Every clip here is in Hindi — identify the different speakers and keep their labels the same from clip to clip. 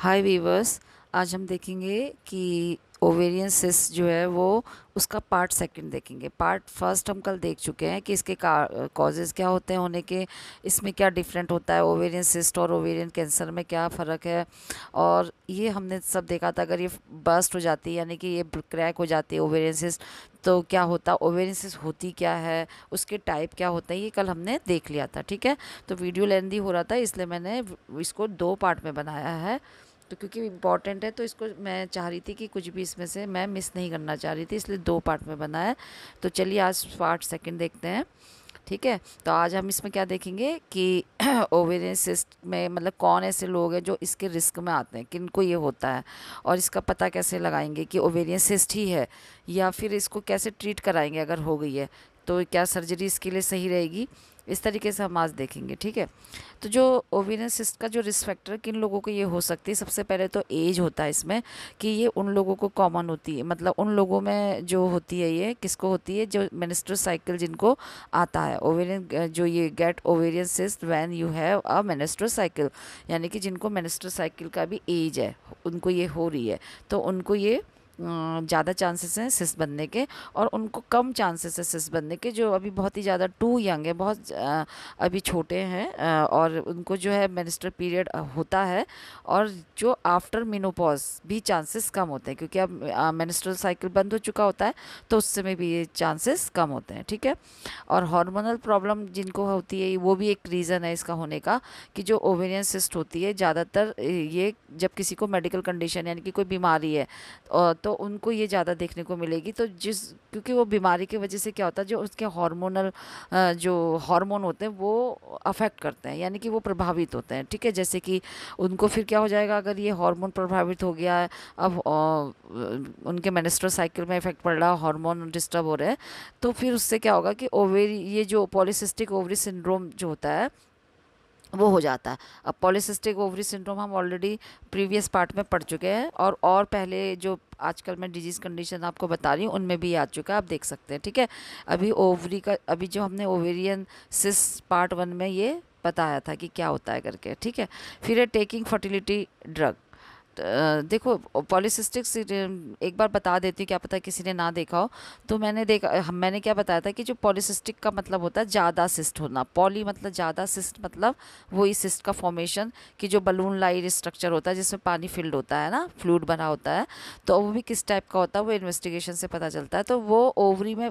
Speaker 1: हाय वीवर्स आज हम देखेंगे कि ओवेरियन सिस जो है वो उसका पार्ट सेकंड देखेंगे पार्ट फर्स्ट हम कल देख चुके हैं कि इसके कॉजेज़ क्या होते हैं होने के इसमें क्या डिफरेंट होता है ओवेरियन सिस्ट और ओवेरियन कैंसर में क्या फ़र्क है और ये हमने सब देखा था अगर ये बस्ट हो जाती है यानी कि ये क्रैक हो जाती है ओवेरियन सिस्ट तो क्या होता है ओवेरियन सिस्ट होती क्या है उसके टाइप क्या होते हैं ये कल हमने देख लिया था ठीक है तो वीडियो लेंदी हो रहा था इसलिए मैंने इसको दो पार्ट में बनाया है तो क्योंकि इम्पॉर्टेंट है तो इसको मैं चाह रही थी कि कुछ भी इसमें से मैं मिस नहीं करना चाह रही थी इसलिए दो पार्ट में बना है तो चलिए आज पार्ट सेकंड देखते हैं ठीक है तो आज हम इसमें क्या देखेंगे कि ओवेरियन सिस्ट में मतलब कौन ऐसे लोग हैं जो इसके रिस्क में आते हैं किन को ये होता है और इसका पता कैसे लगाएंगे कि ओवेरियन सिस्ट ही है या फिर इसको कैसे ट्रीट कराएंगे अगर हो गई है तो क्या सर्जरी इसके लिए सही रहेगी इस तरीके से हम आज देखेंगे ठीक है तो जो ओवीरियन सिस्ट का जो रिस्क फैक्टर किन लोगों को ये हो सकती है सबसे पहले तो एज होता है इसमें कि ये उन लोगों को कॉमन होती है मतलब उन लोगों में जो होती है ये किसको होती है जो मिनिस्टर साइकिल जिनको आता है ओवेरियन जो ये get ovarian cyst when you have a menstrual cycle यानी कि जिनको मिनिस्टर साइकिल का भी एज है उनको ये हो रही है तो उनको ये ज़्यादा चांसेस हैं सिस बनने के और उनको कम चांसेस है सिस बनने के जो अभी बहुत ही ज़्यादा टू यंग है बहुत अभी छोटे हैं और उनको जो है मेनिस्टर पीरियड होता है और जो आफ्टर मीनोपॉज भी चांसेस कम होते हैं क्योंकि अब मेनिस्ट्रल साइकिल बंद हो चुका होता है तो उस समय भी ये चांसेस कम होते हैं ठीक है और हॉर्मोनल प्रॉब्लम जिनको होती है वो भी एक रीज़न है इसका होने का कि जो ओवेरियन सिस्ट होती है ज़्यादातर ये जब किसी को मेडिकल कंडीशन यानी कि कोई बीमारी है तो तो उनको ये ज़्यादा देखने को मिलेगी तो जिस क्योंकि वो बीमारी की वजह से क्या होता है जो उसके हार्मोनल जो हार्मोन होते हैं वो अफेक्ट करते हैं यानी कि वो प्रभावित होते हैं ठीक है जैसे कि उनको फिर क्या हो जाएगा अगर ये हार्मोन प्रभावित हो गया है अब उनके मेनिस्ट्रल साइकिल में इफेक्ट पड़ रहा है हॉर्मोन डिस्टर्ब हो रहे हैं तो फिर उससे क्या होगा कि ओवेरी ये जो पॉलिसिस्टिक ओवरी सिंड्रोम जो होता है वो हो जाता है अब पॉलिसिस्टिक ओवरी सिंड्रोम हम ऑलरेडी प्रीवियस पार्ट में पढ़ चुके हैं और और पहले जो आजकल मैं डिजीज़ कंडीशन आपको बता रही हूँ उनमें भी आ चुका है आप देख सकते हैं ठीक है अभी ओवरी का अभी जो हमने ओवेरियन सिस पार्ट वन में ये बताया था कि क्या होता है करके ठीक है फिर है टेकिंग फर्टिलिटी ड्रग देखो पॉलीसिस्टिक एक बार बता देती हूँ क्या पता किसी ने ना देखा हो तो मैंने देखा मैंने क्या बताया था कि जो पॉलीसिस्टिक का मतलब होता है ज़्यादा सिस्ट होना पॉली मतलब ज़्यादा सिस्ट मतलब वही सिस्ट का फॉर्मेशन कि जो बलून लाइट स्ट्रक्चर होता है जिसमें पानी फिल्ड होता है ना फ्लूड बना होता है तो वो भी किस टाइप का होता है वो इन्वेस्टिगेशन से पता चलता है तो वो ओवरी में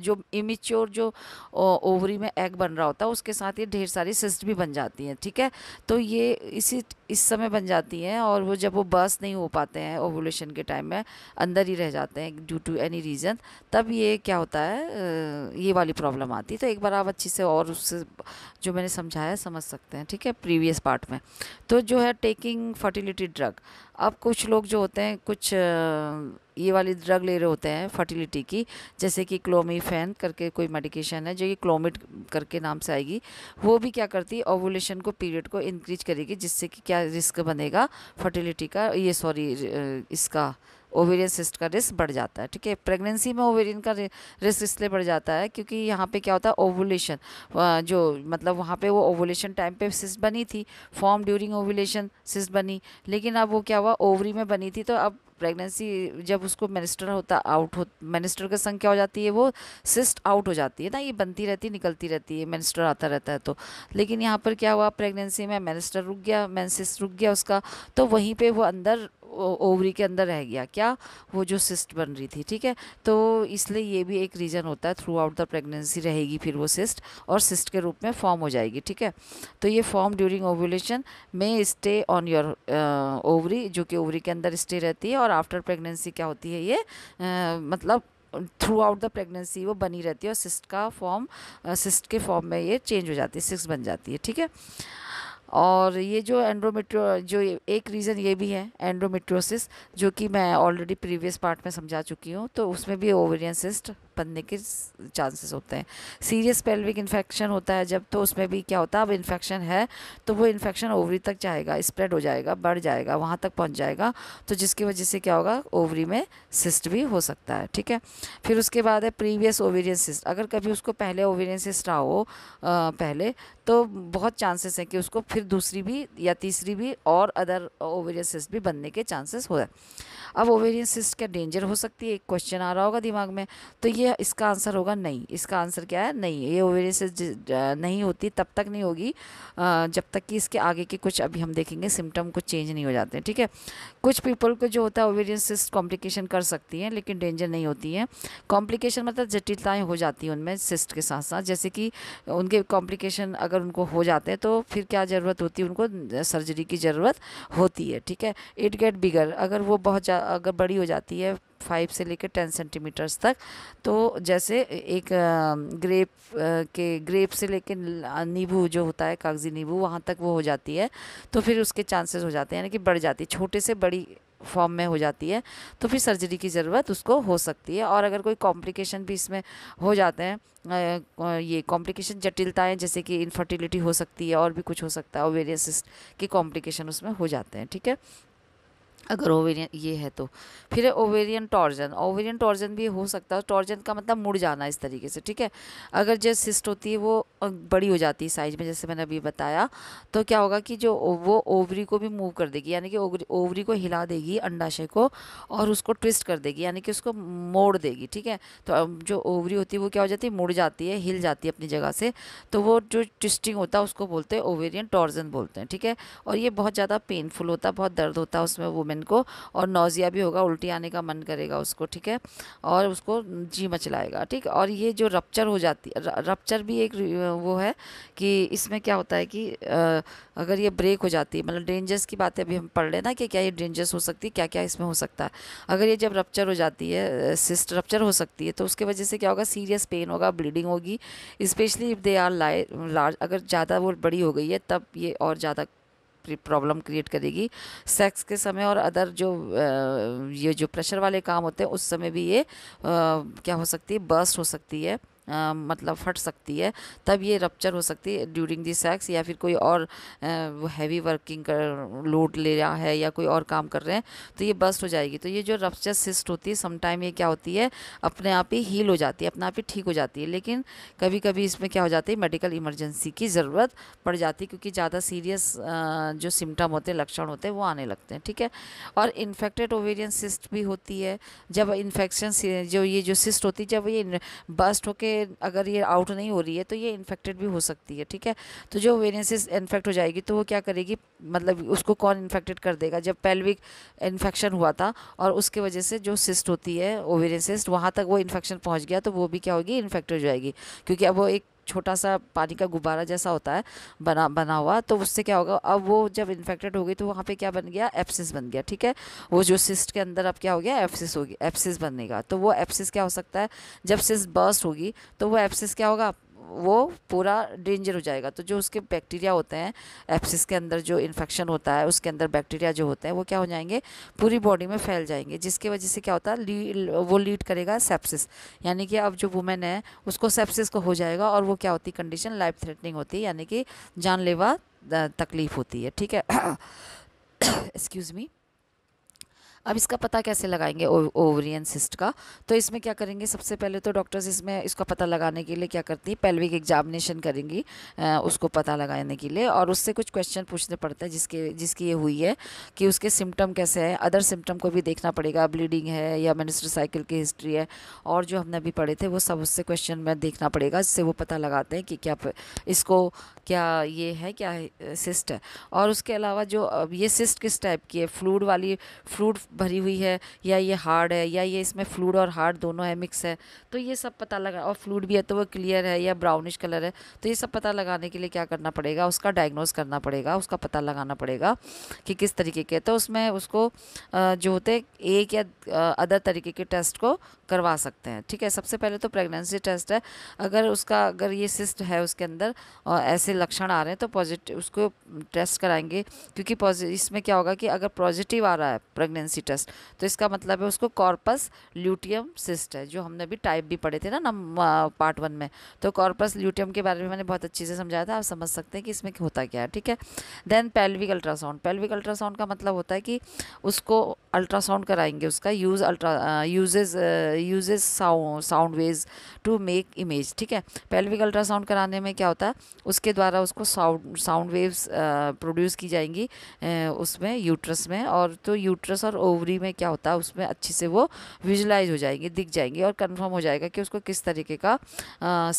Speaker 1: जो इमिच्योर जो ओवरी में एग बन रहा होता है उसके साथ ये ढेर सारी सिस्ट भी बन जाती हैं ठीक है तो ये इसी इस समय बन जाती हैं और वो जब वो बर्स नहीं हो पाते हैं ओवुलेशन के टाइम में अंदर ही रह जाते हैं ड्यू टू एनी रीज़न तब ये क्या होता है ये वाली प्रॉब्लम आती है तो एक बार आप अच्छी से और उससे जो मैंने समझाया समझ सकते हैं ठीक है प्रीवियस पार्ट में तो जो है टेकिंग फर्टिलिटी ड्रग अब कुछ लोग जो होते हैं कुछ ये वाली ड्रग ले रहे होते हैं फर्टिलिटी की जैसे कि क्लोमीफेन करके कोई मेडिकेशन है जो कि क्लोमिट करके नाम से आएगी वो भी क्या करती है ओवुलेशन को पीरियड को इंक्रीज करेगी जिससे कि क्या क्या रिस्क बनेगा फर्टिलिटी का ये सॉरी इसका ओवेरियन सिस्ट का रिस्क बढ़ जाता है ठीक है प्रेगनेंसी में ओवेरियन का रिस्क इसलिए बढ़ जाता है क्योंकि यहाँ पे क्या होता है ओवुलेशन जो मतलब वहाँ पे वो ओवुलेशन टाइम पे सिस्ट बनी थी फॉर्म ड्यूरिंग ओवुलेशन सिस्ट बनी लेकिन अब वो क्या हुआ ओवरी में बनी थी तो अब प्रेगनेंसी जब उसको मिनिस्टर होता आउट हो मिनिस्टर का संख्या हो जाती है वो सिस्ट आउट हो जाती है ना ये बनती रहती निकलती रहती है मिनिस्टर आता रहता है तो लेकिन यहाँ पर क्या हुआ प्रेगनेंसी में मिनिस्टर रुक गया सिस्ट रुक गया उसका तो वहीं पर वो अंदर ओवरी के अंदर रह गया क्या वो जो सिस्ट बन रही थी ठीक है तो इसलिए ये भी एक रीज़न होता है थ्रू आउट द प्रेगनेंसी रहेगी फिर वो सिस्ट और सिस्ट के रूप में फॉर्म हो जाएगी ठीक है तो ये फॉर्म ड्यूरिंग ओवुलेशन में स्टे ऑन योर ओवरी जो कि ओवरी के अंदर स्टे रहती है और आफ्टर प्रेगनेंसी क्या होती है ये आ, मतलब थ्रू आउट द प्रेगनेंसी वो बनी रहती है और सिस्ट का फॉर्म सिस्ट के फॉर्म में ये चेंज हो जाती है सिक्स बन जाती है ठीक है और ये जो एंड्रोमेट्रो जो एक रीज़न ये भी है एंड्रोमेट्रोसिस जो कि मैं ऑलरेडी प्रीवियस पार्ट में समझा चुकी हूँ तो उसमें भी ओवेरियन सिस्ट बनने के चांसेस होते हैं सीरियस पेल्विक इन्फेक्शन होता है जब तो उसमें भी क्या होता है अब इन्फेक्शन है तो वो इन्फेक्शन ओवरी तक जाएगा स्प्रेड हो जाएगा बढ़ जाएगा वहाँ तक पहुँच जाएगा तो जिसकी वजह से क्या होगा ओवरी में सिस्ट भी हो सकता है ठीक है फिर उसके बाद है प्रीवियस ओवेरियन सिस्ट अगर कभी उसको पहले ओवेरियन सिस्ट रहा हो पहले तो बहुत चांसेस हैं कि उसको फिर दूसरी भी या तीसरी भी और अदर ओवेरियन सिस्ट भी बनने के चांसेस हो अब ओवेरियन सिस्ट क्या डेंजर हो सकती है एक क्वेश्चन आ रहा होगा दिमाग में तो ये ये इसका आंसर होगा नहीं इसका आंसर क्या है नहीं ये ओवेरियस नहीं होती तब तक नहीं होगी जब तक कि इसके आगे के कुछ अभी हम देखेंगे सिम्टम कुछ चेंज नहीं हो जाते ठीक है कुछ पीपल को जो होता है ओवेरियन सिस्ट कॉम्प्लिकेशन कर सकती हैं लेकिन डेंजर नहीं होती हैं कॉम्प्लिकेशन मतलब जटिलताएँ हो जाती हैं उनमें सिस्ट के साथ साथ जैसे कि उनके कॉम्प्लिकेशन अगर उनको हो जाते हैं तो फिर क्या ज़रूरत होती है उनको सर्जरी की ज़रूरत होती है ठीक है इट गेट बिगर अगर वो बहुत अगर बड़ी हो जाती है फाइव से लेकर टेन सेंटीमीटर्स तक तो जैसे एक ग्रेप के ग्रेप से लेकर नींबू जो होता है कागज़ी नींबू वहाँ तक वो हो जाती है तो फिर उसके चांसेस हो जाते हैं यानी कि बढ़ जाती है छोटे से बड़ी फॉर्म में हो जाती है तो फिर सर्जरी की ज़रूरत उसको हो सकती है और अगर कोई कॉम्प्लिकेशन भी इसमें हो जाते हैं ये कॉम्प्लिकेशन जटिलताएं जैसे कि इनफर्टिलिटी हो सकती है और भी कुछ हो सकता है ओवेरियस की कॉम्प्लिकेशन उसमें हो जाते हैं ठीक है अगर ओवेरियन ये है तो फिर है ओवेरियन टॉर्जन ओवेरियन टॉर्जन भी हो सकता है टॉर्जन का मतलब मुड़ जाना इस तरीके से ठीक है अगर जो सिस्ट होती है वो बड़ी हो जाती है साइज में जैसे मैंने अभी बताया तो क्या होगा कि जो वो ओवरी को भी मूव कर देगी यानी कि ओवरी को हिला देगी अंडाशय को और उसको ट्विस्ट कर देगी यानी कि उसको मोड़ देगी ठीक है तो जो ओवरी होती है वो क्या हो जाती है मुड़ जाती है हिल जाती है अपनी जगह से तो वो जो ट्विस्टिंग होता है उसको बोलते हैं ओवेरियन टॉर्जन बोलते हैं ठीक है और ये बहुत ज़्यादा पेनफुल होता है बहुत दर्द होता है उसमें वो वुमेन को और नौजिया भी होगा उल्टी आने का मन करेगा उसको ठीक है और उसको जी मचलाएगा ठीक और ये जो रप्चर हो जाती है रप्चर भी एक वो है कि इसमें क्या होता है कि अगर ये ब्रेक हो जाती है मतलब डेंजर्स की बातें अभी हम पढ़ ना कि क्या ये डेंजर्स हो सकती है क्या क्या इसमें हो सकता है अगर ये जब रप्चर हो जाती है सिस्ट रप्चर हो सकती है तो उसके वजह से क्या होगा सीरियस पेन होगा ब्लीडिंग होगी स्पेशली इफ़ दे आर लाइ लार्ज अगर ज़्यादा वो बड़ी हो गई है तब ये और ज़्यादा प्रॉब्लम क्रिएट करेगी सेक्स के समय और अदर जो ये जो प्रेशर वाले काम होते हैं उस समय भी ये क्या हो सकती है बर्स्ट हो सकती है आ, मतलब फट सकती है तब ये रप्चर हो सकती है ड्यूरिंग दी सेक्स या फिर कोई और हैवी वर्किंग कर लोड ले रहा है या कोई और काम कर रहे हैं तो ये बस्ट हो जाएगी तो ये जो रप्चर सिस्ट होती है समटाइम ये क्या होती है अपने आप ही हील हो जाती है अपने आप ही ठीक हो जाती है लेकिन कभी कभी इसमें क्या हो जाती है मेडिकल इमरजेंसी की ज़रूरत पड़ जाती है क्योंकि ज़्यादा सीरियस जो सिम्टम होते हैं लक्षण होते हैं वो आने लगते हैं ठीक है और इन्फेक्टेड ओवेरियन सिस्ट भी होती है जब इन्फेक्शन जो ये जो सिस्ट होती है जब ये बस्ट होकर अगर ये आउट नहीं हो रही है तो ये इन्फेक्टेड भी हो सकती है ठीक है तो जो वेरियंसिस इन्फेक्ट हो जाएगी तो वो क्या करेगी मतलब उसको कौन इन्फेक्टेड कर देगा जब पेल्विक इन्फेक्शन हुआ था और उसके वजह से जो सिस्ट होती है ओवेरियन सिस्ट वहाँ तक वो इन्फेक्शन पहुँच गया तो वो भी क्या होगी इन्फेक्टेड हो जाएगी क्योंकि अब वो एक छोटा सा पानी का गुब्बारा जैसा होता है बना बना हुआ तो उससे क्या होगा अब वो जब इन्फेक्टेड हो गई तो वहाँ पे क्या बन गया एप्सिस बन गया ठीक है वो जो सिस्ट के अंदर अब क्या हो गया एप्सिस होगी एप्सिस बनेगा तो वो एप्सिस क्या हो सकता है जब सिस्ट बर्स्ट होगी तो वो एप्सिस क्या होगा वो पूरा डेंजर हो जाएगा तो जो उसके बैक्टीरिया होते हैं एप्सिस के अंदर जो इन्फेक्शन होता है उसके अंदर बैक्टीरिया जो होते हैं वो क्या हो जाएंगे पूरी बॉडी में फैल जाएंगे जिसकी वजह से क्या होता है ली, वो लीड करेगा सेप्सिस यानी कि अब जो वुमेन है उसको सेप्सिस को हो जाएगा और वो क्या होती कंडीशन लाइफ थ्रेटनिंग होती है यानी कि जानलेवा तकलीफ़ होती है ठीक है एक्सक्यूज़ मी अब इसका पता कैसे लगाएंगे ओवरियन सिस्ट का तो इसमें क्या करेंगे सबसे पहले तो डॉक्टर्स इसमें इसका पता लगाने के लिए क्या करती हैं पेल्विक एग्जामिनेशन करेंगी उसको पता लगाने के लिए और उससे कुछ क्वेश्चन पूछने पड़ते हैं जिसके जिसकी ये हुई है कि उसके सिम्टम कैसे हैं अदर सिम्टम को भी देखना पड़ेगा ब्लीडिंग है या मिनिस्टर साइकिल की हिस्ट्री है और जो हमने अभी पढ़े थे वो सब उससे क्वेश्चन में देखना पड़ेगा जिससे वो पता लगाते हैं कि क्या इसको क्या ये है क्या सिस्ट है और उसके अलावा जो ये सिस्ट किस टाइप की है फ्लूड वाली फ्लूड भरी हुई है या ये हार्ड है या ये इसमें फ्लूड और हार्ड दोनों है मिक्स है तो ये सब पता लगा और फ्लूड भी है तो वो क्लियर है या ब्राउनिश कलर है तो ये सब पता लगाने के लिए क्या करना पड़ेगा उसका डायग्नोस करना पड़ेगा उसका पता लगाना पड़ेगा कि किस तरीके के तो उसमें उसको जो होते एक या अदर तरीके के टेस्ट को करवा सकते हैं ठीक है सबसे पहले तो प्रेगनेंसी टेस्ट है अगर उसका अगर ये सिस्ट है उसके अंदर और ऐसे लक्षण आ रहे हैं तो पॉजिटिव उसको टेस्ट कराएंगे क्योंकि इसमें क्या होगा कि अगर पॉजिटिव आ रहा है प्रेगनेंसी यूटस तो इसका मतलब है उसको कॉर्पस ल्यूटियम सिस्ट है जो हमने अभी टाइप भी पढ़े थे ना नम पार्ट वन में तो कॉर्पस ल्यूटियम के बारे में मैंने बहुत अच्छी से समझाया था आप समझ सकते हैं कि इसमें होता क्या है ठीक है then pelvic ultrasound pelvic ultrasound का मतलब होता है कि उसको अल्ट्रासाउंड कराएंगे उसका use ultra uses uses sound waves to make image ठीक है पेल्विक अल्ट्रासाउंड कराने में क्या होता है उसके द्वारा उसको साउंड साउंड वेव्स प्रोड्यूस की जाएंगी उसमें यूट्रस में और तो यूट्रस और ओ ओवरी में क्या होता है उसमें अच्छे से वो विजुलाइज हो जाएंगे दिख जाएंगे और कन्फर्म हो जाएगा कि उसको किस तरीके का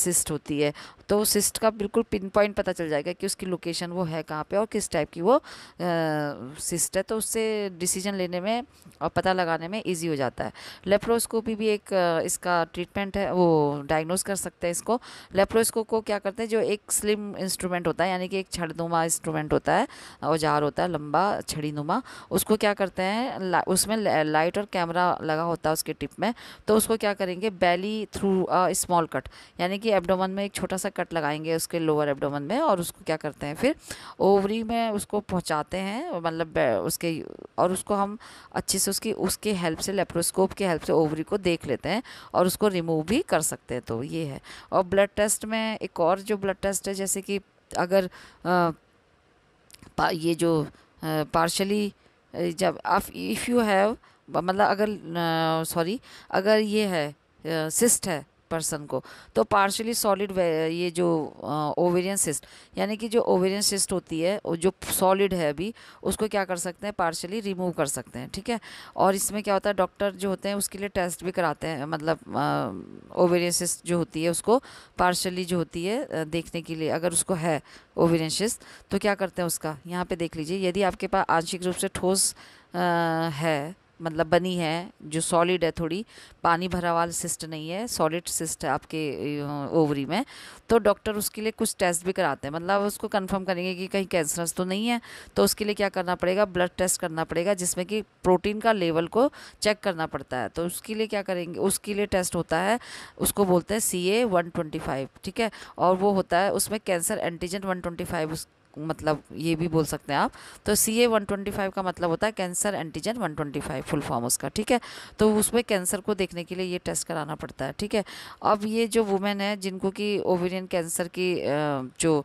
Speaker 1: सिस्ट होती है तो सिस्ट का बिल्कुल पिन पॉइंट पता चल जाएगा कि उसकी लोकेशन वो है कहाँ पे और किस टाइप की वो सिस्ट है तो उससे डिसीजन लेने में और पता लगाने में ईजी हो जाता है लेप्रोस्कोपी भी एक इसका ट्रीटमेंट है वो डायग्नोज कर सकते हैं इसको लेप्रोस्कोप को क्या करते हैं जो एक स्लिम इंस्ट्रूमेंट होता है यानी कि एक छड़नुमा इंस्ट्रूमेंट होता है औजार होता है लंबा छड़ी नुमा उसको क्या करते हैं उसमें लाइट और कैमरा लगा होता है उसके टिप में तो उसको क्या करेंगे बैली थ्रू स्मॉल कट यानी कि एबडोमन में एक छोटा सा कट लगाएंगे उसके लोअर एबडोमन में और उसको क्या करते हैं फिर ओवरी में उसको पहुँचाते हैं मतलब उसके और उसको हम अच्छे से उसकी उसके हेल्प से लेप्रोस्कोप के हेल्प से ओवरी को देख लेते हैं और उसको रिमूव भी कर सकते हैं तो ये है और ब्लड टेस्ट में एक और जो ब्लड टेस्ट है जैसे कि अगर आ, ये जो पार्शली जब अफ इफ़ यू हैव मतलब अगर सॉरी अगर ये है सिस्ट है पर्सन को तो पार्शली सॉलिड ये जो ओवेरियन सिस्ट यानी कि जो ओवेरियन सिस्ट होती है जो सॉलिड है अभी उसको क्या कर सकते हैं पार्शली रिमूव कर सकते हैं ठीक है और इसमें क्या होता है डॉक्टर जो होते हैं उसके लिए टेस्ट भी कराते हैं मतलब ओवेरियन सिस्ट जो होती है उसको पार्शली जो होती है देखने के लिए अगर उसको है ओवेरियन सिस्ट तो क्या करते हैं उसका यहाँ पर देख लीजिए यदि आपके पास आंशिक रूप से ठोस है मतलब बनी है जो सॉलिड है थोड़ी पानी भरा वाला सिस्ट नहीं है सॉलिड सिस्ट है आपके ओवरी में तो डॉक्टर उसके लिए कुछ टेस्ट भी कराते हैं मतलब उसको कंफर्म करेंगे कि कहीं कैंसरस तो नहीं है तो उसके लिए क्या करना पड़ेगा ब्लड टेस्ट करना पड़ेगा जिसमें कि प्रोटीन का लेवल को चेक करना पड़ता है तो उसके लिए क्या करेंगे उसके लिए टेस्ट होता है उसको बोलते हैं C A one twenty five ठीक है और वो होता है उसमें cancer antigen one twenty five मतलब ये भी बोल सकते हैं आप तो C A one twenty five का मतलब होता है cancer antigen one twenty five full form उसका ठीक है तो उसमें कैंसर को देखने के लिए ये टेस्ट कराना पड़ता है ठीक है अब ये जो वुमेन है जिनको कि ओवेरियन कैंसर की जो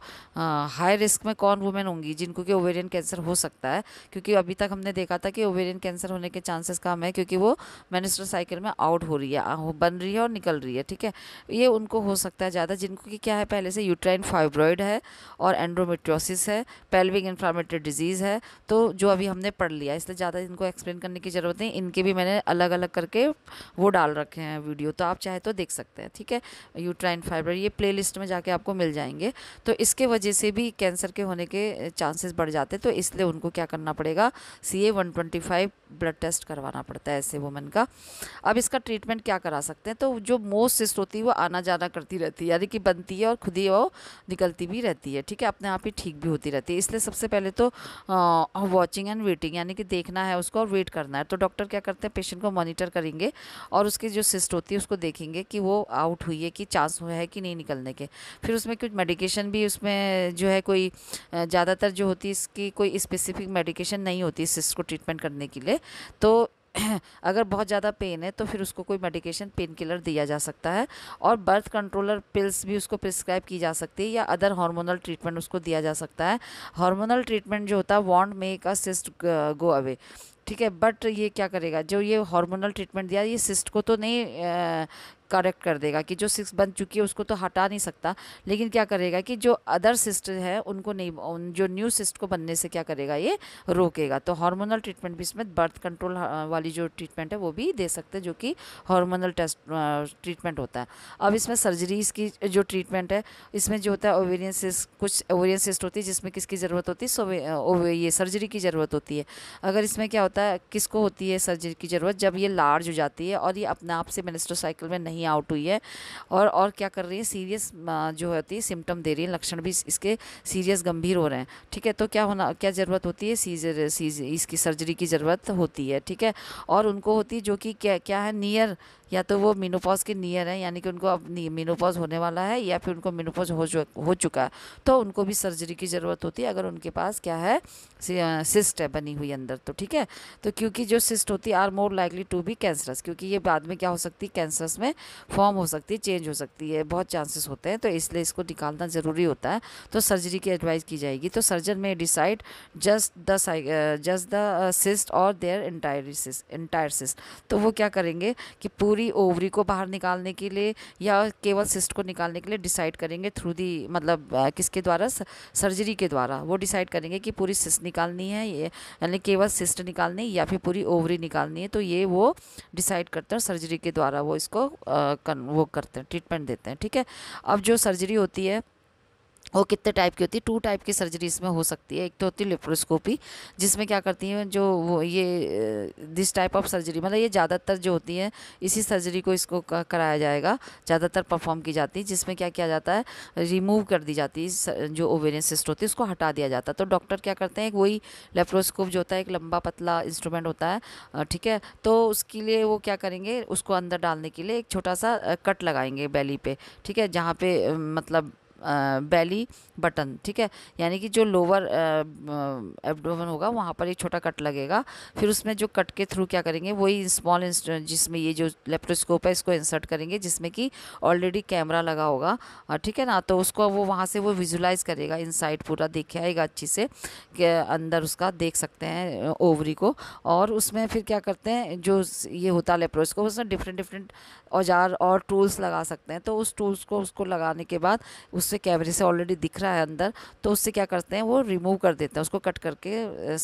Speaker 1: हाई रिस्क में कौन वुमेन होंगी जिनको कि ओवेरियन कैंसर हो सकता है क्योंकि अभी तक हमने देखा था कि ओवेरियन कैंसर होने के चांसेस कम है क्योंकि वो मैनिस्टर साइकिल में आउट हो रही है बन रही है और निकल रही है ठीक है ये उनको हो सकता है ज़्यादा जिनको कि क्या है पहले से यूट्राइन फाइब्रॉइड है और एंड्रोमेट्रोसिस डिजीज़ है पेल्विक इन्फ्लामेटरी डिजीज़ है तो जो अभी हमने पढ़ लिया इसलिए ज़्यादा इनको एक्सप्लेन करने की ज़रूरत नहीं इनके भी मैंने अलग अलग करके वो डाल रखे हैं वीडियो तो आप चाहे तो देख सकते हैं ठीक है यूट्राइन फाइबर ये प्ले में जाके आपको मिल जाएंगे तो इसके वजह से भी कैंसर के होने के चांसेस बढ़ जाते तो इसलिए उनको क्या करना पड़ेगा C A one twenty five blood test करवाना पड़ता है ऐसे वुमेन का अब इसका ट्रीटमेंट क्या करा सकते हैं तो जो मोस्ट सिस्ट होती है वो आना जाना करती रहती है यानी कि बनती है और खुद ही वो निकलती भी रहती है ठीक है अपने आप ही ठीक भी भी होती रहती है इसलिए सबसे पहले तो वॉचिंग एंड वेटिंग यानी कि देखना है उसको और वेट करना है तो डॉक्टर क्या करते हैं पेशेंट को मॉनिटर करेंगे और उसकी जो सिस्ट होती है उसको देखेंगे कि वो आउट हुई है कि चांस हुआ है कि नहीं निकलने के फिर उसमें कुछ मेडिकेशन भी उसमें जो है कोई ज़्यादातर जो होती है इसकी कोई स्पेसिफिक मेडिकेशन नहीं होती सिस्ट को ट्रीटमेंट करने के लिए तो अगर बहुत ज़्यादा पेन है तो फिर उसको कोई मेडिकेशन पेन किलर दिया जा सकता है और बर्थ कंट्रोलर पिल्स भी उसको प्रिस्क्राइब की जा सकती है या अदर हार्मोनल ट्रीटमेंट उसको दिया जा सकता है हार्मोनल ट्रीटमेंट जो होता है won't make a cyst go away ठीक है बट ये क्या करेगा जो ये हार्मोनल ट्रीटमेंट दिया ये सिस्ट को तो नहीं करेक्ट कर देगा कि जो सिस्ट बन चुकी है उसको तो हटा नहीं सकता लेकिन क्या करेगा कि जो अदर सिस्ट है उनको नहीं जो न्यू सिस्ट को बनने से क्या करेगा ये रोकेगा तो हार्मोनल ट्रीटमेंट भी इसमें बर्थ कंट्रोल वाली जो ट्रीटमेंट है वो भी दे सकते हैं जो कि हार्मोनल टेस्ट ट्रीटमेंट होता है अब इसमें सर्जरीज की जो ट्रीटमेंट है इसमें जो होता है ओवेरियन सिस्ट कुछ ओवेरियन सिस्ट होती है जिसमें किसकी ज़रूरत होती है सो ये सर्जरी की ज़रूरत होती है अगर इसमें क्या पता है किसको होती है सर्जरी की ज़रूरत जब ये लार्ज हो जाती है और ये अपने आप से मेनिस्ट्रो साइकिल में नहीं आउट हुई है और और क्या कर रही है सीरियस जो होती है सिम्टम दे रही है लक्षण भी इसके सीरियस गंभीर हो रहे हैं ठीक है तो क्या होना क्या ज़रूरत होती है सीजर सीज इसकी सर्जरी की ज़रूरत होती है ठीक है और उनको होती है जो कि क्या क्या है नियर या तो वो मीनोपॉज के नियर है यानी कि उनको अब मीनोपॉज होने वाला है या फिर उनको मीनोपॉज हो हो चुका है तो उनको भी सर्जरी की ज़रूरत होती है अगर उनके पास क्या है सिस्ट है बनी हुई अंदर तो ठीक है तो क्योंकि जो सिस्ट होती है are more likely to be cancerous क्योंकि ये बाद में क्या हो सकती है कैंसरस में फॉर्म हो सकती है चेंज हो सकती है बहुत चांसेस होते हैं तो इसलिए इसको निकालना ज़रूरी होता है तो सर्जरी की एडवाइस की जाएगी तो सर्जन में decide just the just the cyst और their entire cyst entire cyst तो वो क्या करेंगे कि पूरी पूरी ओवरी को बाहर निकालने के लिए या केवल सिस्ट को निकालने के लिए डिसाइड करेंगे थ्रू दी मतलब किसके द्वारा सर्जरी के द्वारा वो डिसाइड करेंगे कि पूरी सिस्ट निकालनी है ये यानी केवल सिस्ट निकालनी या फिर पूरी ओवरी निकालनी है तो ये वो डिसाइड करते हैं सर्जरी के द्वारा वो इसको आ, कर, वो करते हैं ट्रीटमेंट देते हैं ठीक है अब जो सर्जरी होती है वो कितने टाइप की होती है टू टाइप की सर्जरी इसमें हो सकती है एक तो होती है लेप्रोस्कोपी जिसमें क्या करती हैं जो वो ये दिस टाइप ऑफ सर्जरी मतलब ये ज़्यादातर जो होती है इसी सर्जरी को इसको कराया जाएगा ज़्यादातर परफॉर्म की जाती है जिसमें क्या किया जाता है रिमूव कर दी जाती है जो ओवेरियन सिस्ट होती है उसको हटा दिया जाता है तो डॉक्टर क्या करते हैं वही लेप्रोस्कोप जो होता है एक लंबा पतला इंस्ट्रूमेंट होता है ठीक है तो उसके लिए वो क्या करेंगे उसको अंदर डालने के लिए एक छोटा सा कट लगाएंगे बैली पे ठीक है जहाँ पे मतलब बेली बटन ठीक है यानी कि जो लोअर एबडोमन होगा वहाँ पर एक छोटा कट लगेगा फिर उसमें जो कट के थ्रू क्या करेंगे वही स्मॉल जिसमें ये जो लेप्टोस्कोप है इसको इंसर्ट करेंगे जिसमें कि ऑलरेडी कैमरा लगा होगा ठीक है ना तो उसको वो वहाँ से वो विजुलाइज़ करेगा इन पूरा आएगा अच्छे से कि अंदर उसका देख सकते हैं ओवरी को और उसमें फिर क्या करते हैं जो ये होता है लेप्टोस्कोप उसमें डिफरेंट डिफरेंट औजार और टूल्स लगा सकते हैं तो उस टूल्स को उसको लगाने के बाद उस उससे कैमरे से ऑलरेडी दिख रहा है अंदर तो उससे क्या करते हैं वो रिमूव कर देते हैं उसको कट करके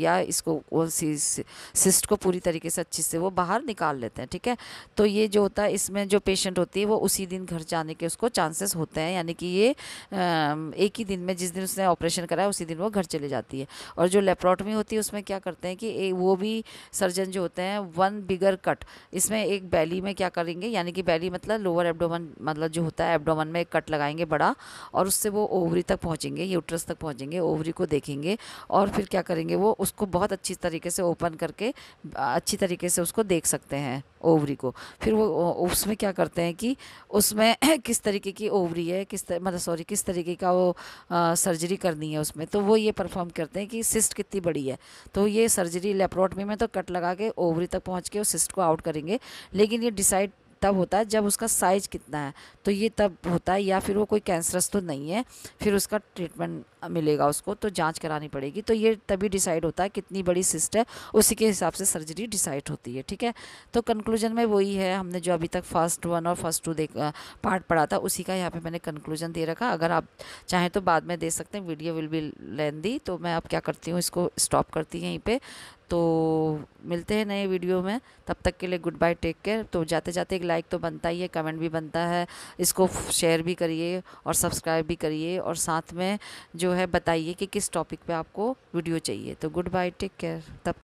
Speaker 1: या इसको वो सिस्ट को पूरी तरीके से अच्छे से वो बाहर निकाल लेते हैं ठीक है तो ये जो होता है इसमें जो पेशेंट होती है वो उसी दिन घर जाने के उसको चांसेस होते हैं यानी कि ये एक ही दिन में जिस दिन उसने ऑपरेशन कराया उसी दिन वो घर चले जाती है और जो लेप्रोटमी होती है उसमें क्या करते हैं कि वो भी सर्जन जो होते हैं वन बिगर कट इसमें एक बैली में क्या करेंगे यानी कि बैली मतलब लोअर एबडोमन मतलब जो होता है एबडोमन में एक कट लगाएंगे बड़ा होगा और उससे वो ओवरी तक पहुंचेंगे यूट्रस तक पहुंचेंगे ओवरी को देखेंगे और फिर क्या करेंगे वो उसको बहुत अच्छी तरीके से ओपन करके अच्छी तरीके से उसको देख सकते हैं ओवरी को फिर वो उसमें क्या करते हैं कि उसमें किस तरीके की ओवरी है किस तर, मतलब सॉरी किस तरीके का वो आ, सर्जरी करनी है उसमें तो वो ये परफॉर्म करते हैं कि सिस्ट कितनी बड़ी है तो ये सर्जरी लेप्रोटमी में तो कट लगा के ओवरी तक पहुंच के वो सिस्ट को आउट करेंगे लेकिन ये डिसाइड तब होता है जब उसका साइज कितना है तो ये तब होता है या फिर वो कोई कैंसरस तो नहीं है फिर उसका ट्रीटमेंट मिलेगा उसको तो जांच करानी पड़ेगी तो ये तभी डिसाइड होता है कितनी बड़ी सिस्ट है उसी के हिसाब से सर्जरी डिसाइड होती है ठीक है तो कंक्लूजन में वही है हमने जो अभी तक फर्स्ट वन और फर्स्ट टू देख पार्ट पढ़ा था उसी का यहाँ पे मैंने कंक्लूजन दे रखा अगर आप चाहें तो बाद में दे सकते हैं वीडियो विल बी लेंदी तो मैं अब क्या करती हूँ इसको स्टॉप करती हूँ यहीं पर तो मिलते हैं नए वीडियो में तब तक के लिए गुड बाय टेक केयर तो जाते जाते एक लाइक तो बनता ही है कमेंट भी बनता है इसको शेयर भी करिए और सब्सक्राइब भी करिए और साथ में जो है बताइए कि किस टॉपिक पे आपको वीडियो चाहिए तो गुड बाय टेक केयर तब